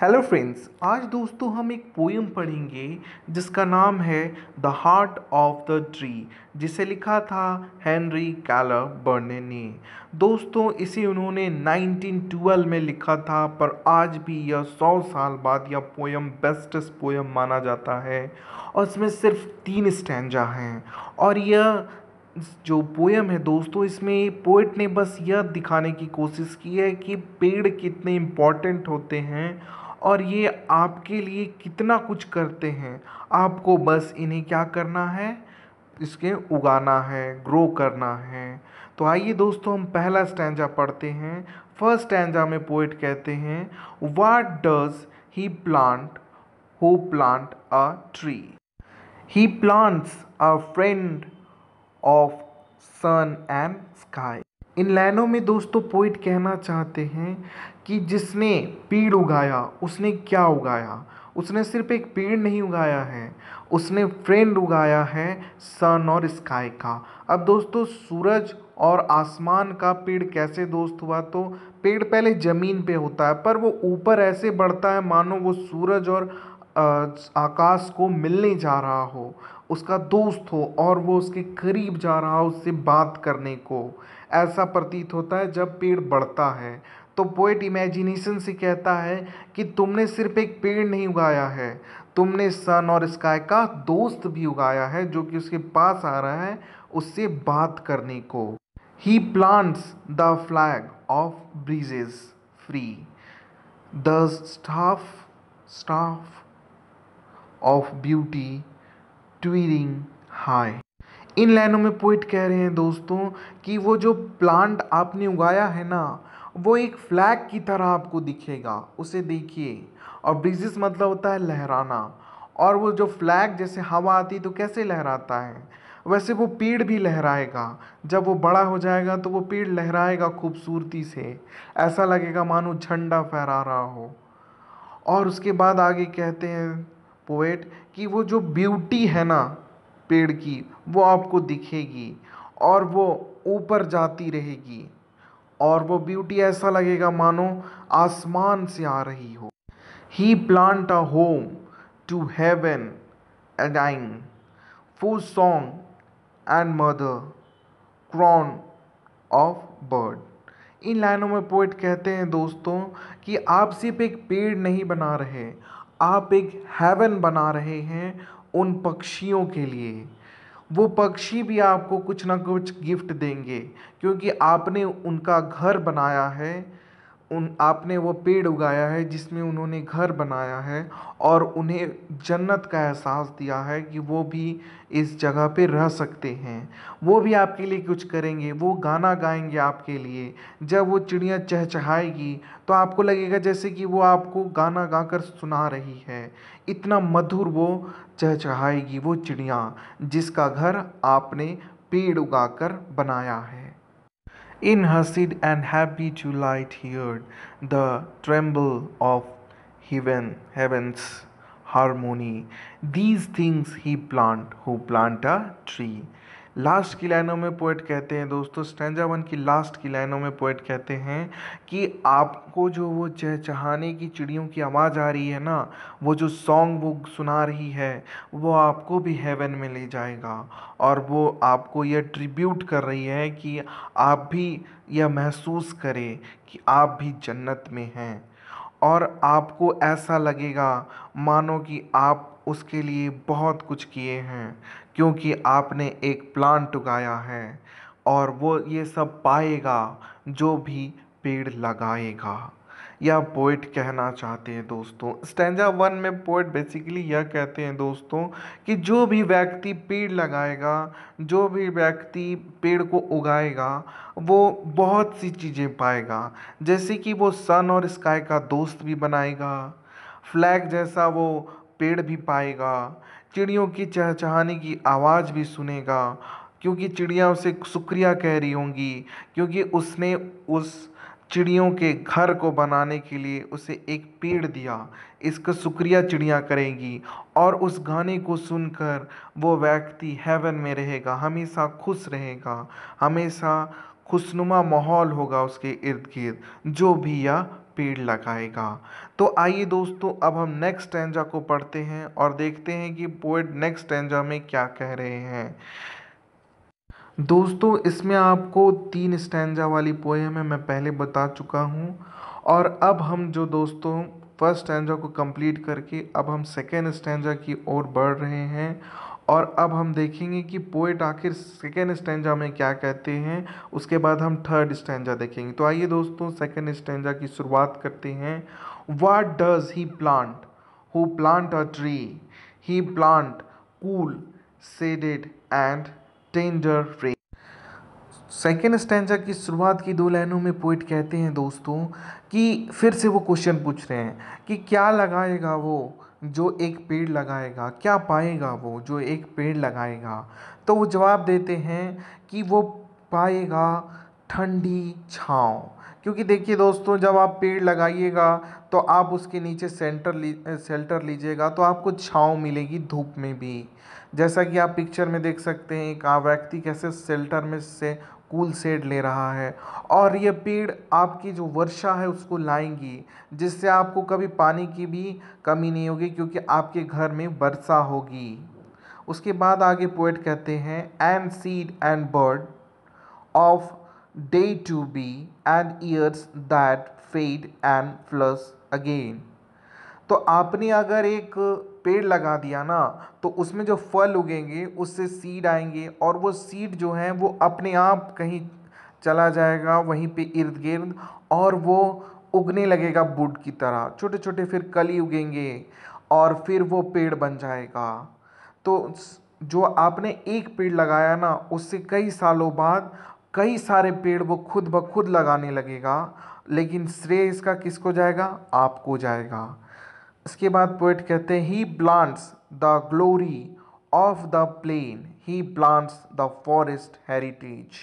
Hello friends आज दोस्तों हम एक पोएम पढ़ेंगे जिसका नाम है the heart of the tree जिसे लिखा था हेनरी कैलर बर्ने ने दोस्तों इसे उन्होंने 1912 में लिखा था पर आज भी यह 100 साल बाद यह पोएम बेस्टेस्ट पोएम माना जाता है और इसमें सिर्फ तीन स्टैंजा हैं और यह जो पोएम है दोस्तों इसमें पोइट ने बस यह दिखाने की कोशिश की है कि पेड़ कितने इम्पॉर्टेंट होते हैं और ये आपके लिए कितना कुछ करते हैं आपको बस इन्हें क्या करना है इसके उगाना है ग्रो करना है तो आइए दोस्तों हम पहला स्टैंजा पढ़ते हैं फर्स्ट स्टैंजा में पोइट कहते हैं what does he plant who plant a tree he plants a friend of sun and sky इन लाइनों में दोस्तों पोइट कहना चाहते हैं कि जिसने पेड़ उगाया उसने क्या उगाया उसने सिर्फ एक पेड़ नहीं उगाया है उसने फ्रेंड उगाया है सन और स्काई का अब दोस्तों सूरज और आसमान का पेड़ कैसे दोस्त हुआ तो पेड़ पहले ज़मीन पे होता है पर वो ऊपर ऐसे बढ़ता है मानो वो सूरज और आकाश को मिलने जा रहा हो उसका दोस्त हो और वो उसके करीब जा रहा हो उससे बात करने को ऐसा प्रतीत होता है जब पेड़ बढ़ता है तो पोएट इमेजिनेशन से कहता है कि तुमने सिर्फ एक पेड़ नहीं उगाया है तुमने सन और स्काई का दोस्त भी उगाया है जो कि उसके पास आ रहा है उससे बात करने को he plants the flag of breezes free the staff staff of beauty towering high इन लाइनों में पोइट कह रहे हैं दोस्तों कि वो जो प्लांट आपने उगाया है ना वो एक फ्लैग की तरह आपको दिखेगा उसे देखिए और ब्रिजिस मतलब होता है लहराना और वो जो फ्लैग जैसे हवा आती तो कैसे लहराता है वैसे वो पेड़ भी लहराएगा जब वो बड़ा हो जाएगा तो वो पेड़ लहराएगा खूबसूरती से ऐसा लगेगा मानो झंडा फहरा रहा हो और उसके बाद आगे कहते हैं पोएट कि वो जो ब्यूटी है ना पेड़ की वो आपको दिखेगी और वो ऊपर जाती रहेगी और वो ब्यूटी ऐसा लगेगा मानो आसमान से आ रही हो he plant a home to heaven and anigh for song and mother croon of bird इन लाइनों में पोइट कहते हैं दोस्तों कि आप सिर्फ एक पेड़ नहीं बना रहे आप एक हेवन बना रहे हैं उन पक्षियों के लिए वो पक्षी भी आपको कुछ ना कुछ गिफ्ट देंगे क्योंकि आपने उनका घर बनाया है उन आपने वो पेड़ उगाया है जिसमें उन्होंने घर बनाया है और उन्हें जन्नत का एहसास दिया है कि वो भी इस जगह पे रह सकते हैं वो भी आपके लिए कुछ करेंगे वो गाना गाएंगे आपके लिए जब वो चिड़िया चहचहाएगी तो आपको लगेगा जैसे कि वो आपको गाना गाकर सुना रही है इतना मधुर वो चहचहाएगी वो चिड़िया जिसका घर आपने पेड़ उगाकर बनाया है In Hasid and happy to light heard the tremble of heaven, heaven's harmony. These things he plant who plant a tree. Last की लाइनों में पोइट कहते हैं दोस्तों स्टैन्जा वन की लास्ट की लाइनों में पोइट कहते हैं कि आपको जो वो चहचहाने की चिड़ियों की आवाज़ आ रही है ना वो जो सॉन्ग वो सुना रही है वो आपको भी हेवन में ले जाएगा और वो आपको यह ट्रिब्यूट कर रही है कि आप भी यह महसूस करें कि आप भी जन्नत में हैं और आपको ऐसा लगेगा मानो कि आप उसके लिए बहुत कुछ किए हैं क्योंकि आपने एक प्लांट उगाया है और वो ये सब पाएगा जो भी पेड़ लगाएगा या पोइट कहना चाहते हैं दोस्तों स्टैंजा वन में पोइट बेसिकली यह कहते हैं दोस्तों कि जो भी व्यक्ति पेड़ लगाएगा जो भी व्यक्ति पेड़ को उगाएगा वो बहुत सी चीज़ें पाएगा जैसे कि वो सन और स्काई का दोस्त भी बनाएगा फ्लैग जैसा वो पेड़ भी पाएगा चिड़ियों की चहचहाने की आवाज़ भी सुनेगा क्योंकि चिड़िया उसे शुक्रिया कह रही होंगी क्योंकि उसने उस चिड़ियों के घर को बनाने के लिए उसे एक पेड़ दिया इसका शुक्रिया चिड़िया करेगी और उस गाने को सुनकर वो व्यक्ति हेवन में रहेगा हमेशा खुश रहेगा हमेशा खुशनुमा माहौल होगा उसके इर्द गिर्द जो भी यह पेड़ लगाएगा तो आइए दोस्तों अब हम नेक्स्ट टेंजा को पढ़ते हैं और देखते हैं कि पोएट नेक्स्ट टेंजा में क्या कह रहे हैं दोस्तों इसमें आपको तीन स्टैंजा वाली पोएम है मैं पहले बता चुका हूँ और अब हम जो दोस्तों फर्स्ट स्टैंजा को कंप्लीट करके अब हम सेकेंड स्टैंजा की ओर बढ़ रहे हैं और अब हम देखेंगे कि पोएट आखिर सेकेंड स्टैंडा में क्या कहते हैं उसके बाद हम थर्ड स्टैंडा देखेंगे तो आइए दोस्तों सेकेंड स्टैंडा की शुरुआत करते हैं what does he plant who plant a tree he plant cool shaded and tender rain second stanza की शुरुआत की दो लाइनों में पोइट कहते हैं दोस्तों कि फिर से वो क्वेश्चन पूछ रहे हैं कि क्या लगाएगा वो जो एक पेड़ लगाएगा क्या पाएगा वो जो एक पेड़ लगाएगा तो वो जवाब देते हैं कि वो पाएगा ठंडी छाँव क्योंकि देखिए दोस्तों जब आप पेड़ लगाइएगा तो आप उसके नीचे सेंटर ली सेल्टर लीजिएगा तो आपको छाँव मिलेगी धूप में भी जैसा कि आप पिक्चर में देख सकते हैं एक व्यक्ति कैसे सेल्टर में से कूल सेड ले रहा है और ये पेड़ आपकी जो वर्षा है उसको लाएंगी जिससे आपको कभी पानी की भी कमी नहीं होगी क्योंकि आपके घर में वर्षा होगी उसके बाद आगे पोइट कहते हैं and seed and bud of day to be and years that fade and flush again तो आपने अगर एक पेड़ लगा दिया ना तो उसमें जो फल उगेंगे उससे सीड आएंगे और वो सीड जो है वो अपने आप कहीं चला जाएगा वहीं पे इर्द गिर्द और वो उगने लगेगा बुड की तरह छोटे छोटे फिर कली उगेंगे और फिर वो पेड़ बन जाएगा तो जो आपने एक पेड़ लगाया ना उससे कई सालों बाद कई सारे पेड़ वो खुद ब खुद लगाने लगेगा लेकिन श्रेय इसका किसको जाएगा आपको जाएगा इसके बाद पोइट कहते हैं he plants the glory of the plain he plants the forest heritage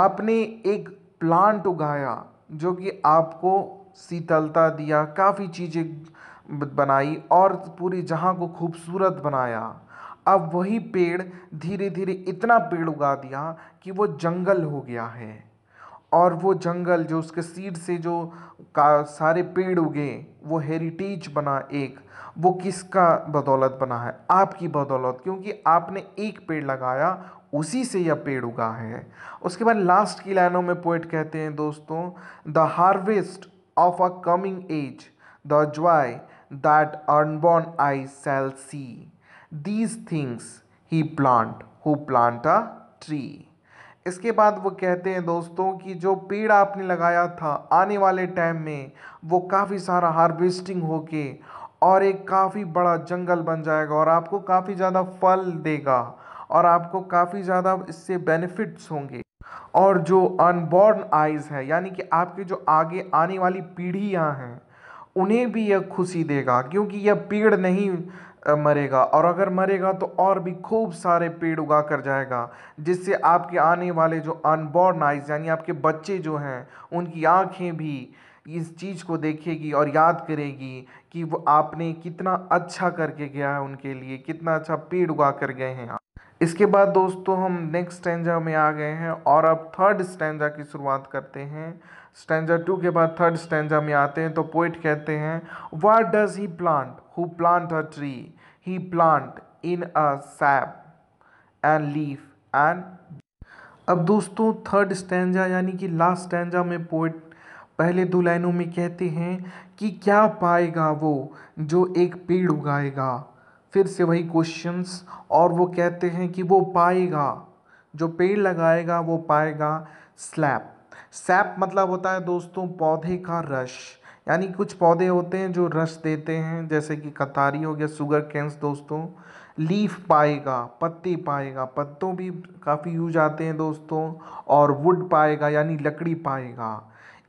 आपने एक प्लांट उगाया जो कि आपको शीतलता दिया काफ़ी चीज़ें बनाई और पूरी जहाँ को खूबसूरत बनाया अब वही पेड़ धीरे धीरे इतना पेड़ उगा दिया कि वो जंगल हो गया है और वो जंगल जो उसके सीड से जो का सारे पेड़ उगे वो हेरिटेज बना एक वो किसका बदौलत बना है आपकी बदौलत क्योंकि आपने एक पेड़ लगाया उसी से यह पेड़ उगा है उसके बाद लास्ट की लाइनों में पोइट कहते हैं दोस्तों the harvest of a coming age the joy that unborn eyes shall see these things he plant who plant a tree इसके बाद वो कहते हैं दोस्तों कि जो पेड़ आपने लगाया था आने वाले टाइम में वो काफ़ी सारा हार्वेस्टिंग होके और एक काफ़ी बड़ा जंगल बन जाएगा और आपको काफ़ी ज़्यादा फल देगा और आपको काफ़ी ज़्यादा इससे बेनिफिट्स होंगे और जो अनबॉर्न आइज़ है यानी कि आपके जो आगे आने वाली पीढ़ियाँ हैं उन्हें भी यह खुशी देगा क्योंकि यह पेड़ नहीं मरेगा और अगर मरेगा तो और भी खूब सारे पेड़ उगा कर जाएगा जिससे आपके आने वाले जो अनबॉर्न आइज यानी आपके बच्चे जो हैं उनकी आँखें भी इस चीज़ को देखेगी और याद करेगी कि वो आपने कितना अच्छा करके गया है उनके लिए कितना अच्छा पेड़ उगा कर गए हैं आप इसके बाद दोस्तों हम नेक्स्ट स्टेंजा में आ गए हैं और अब थर्ड स्टेंजा की शुरुआत करते हैं स्टेंजा टू के बाद थर्ड स्टेंजा में आते हैं तो पोइट कहते हैं what does he plant who plant a tree he plant in a sap and leaf and अब दोस्तों थर्ड स्टैंजा यानी कि लास्ट स्टैंजा में पोइट पहले दो लाइनों में कहते हैं कि क्या पाएगा वो जो एक पेड़ उगाएगा फिर से वही क्वेश्चंस और वो कहते हैं कि वो पाएगा जो पेड़ लगाएगा वो पाएगा स्लैप सैप मतलब होता है दोस्तों पौधे का रश यानी कुछ पौधे होते हैं जो रस देते हैं जैसे कि कतारी हो गया सुगर कैंस दोस्तों लीफ पाएगा पत्ती पाएगा पत्तों भी काफ़ी यूज आते हैं दोस्तों और वुड पाएगा यानी लकड़ी पाएगा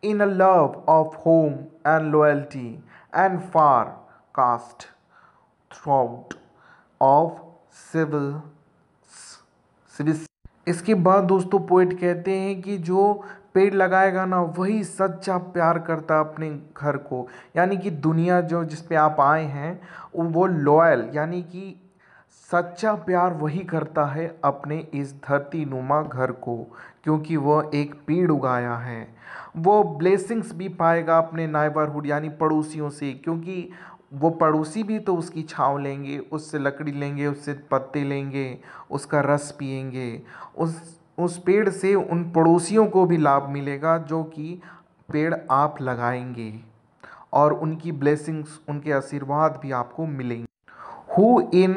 in a love of home and loyalty and far cast थ्राउट ऑफ सिविल इसके बाद दोस्तों पोइट कहते हैं कि जो पेड़ लगाएगा ना वही सच्चा प्यार करता अपने घर को यानी कि दुनिया जो जिस पे आप आए हैं वो लॉयल यानी कि सच्चा प्यार वही करता है अपने इस धरती नुमा घर को क्योंकि वह एक पेड़ उगाया है वो ब्लेसिंग्स भी पाएगा अपने नाइबरहुड यानी पड़ोसियों से क्योंकि वो पड़ोसी भी तो उसकी छाँव लेंगे उससे लकड़ी लेंगे उससे पत्ते लेंगे उसका रस पियेंगे उस उस पेड़ से उन पड़ोसियों को भी लाभ मिलेगा जो कि पेड़ आप लगाएंगे और उनकी ब्लेसिंग्स उनके आशीर्वाद भी आपको मिलेंगे who in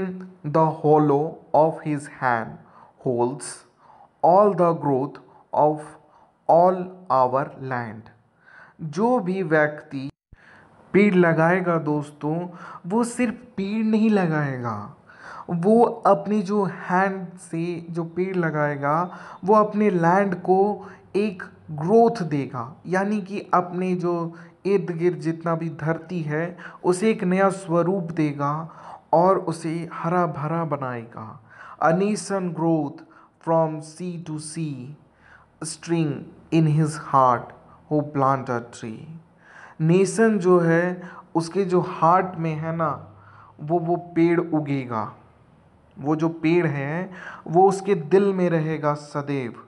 the hollow of his hand holds all the growth of all our land जो भी व्यक्ति पेड़ लगाएगा दोस्तों वो सिर्फ पेड़ नहीं लगाएगा वो अपनी जो हैंड से जो पेड़ लगाएगा वो अपने लैंड को एक ग्रोथ देगा यानी कि अपने जो इर्द गिर्द जितना भी धरती है उसे एक नया स्वरूप देगा और उसे हरा भरा बनाएगा a nation's growth from sea to sea stirring in his heart who plant a tree nation जो है उसके जो हार्ट में है ना वो वो पेड़ उगेगा वो जो पेड़ है वो उसके दिल में रहेगा सदैव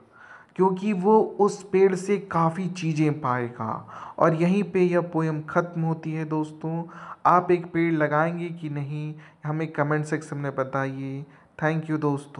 क्योंकि वो उस पेड़ से काफ़ी चीज़ें पाएगा और यहीं पे यह पोएम ख़त्म होती है दोस्तों आप एक पेड़ लगाएंगे कि नहीं हमें कमेंट सेक्शन में बताइए थैंक यू दोस्तों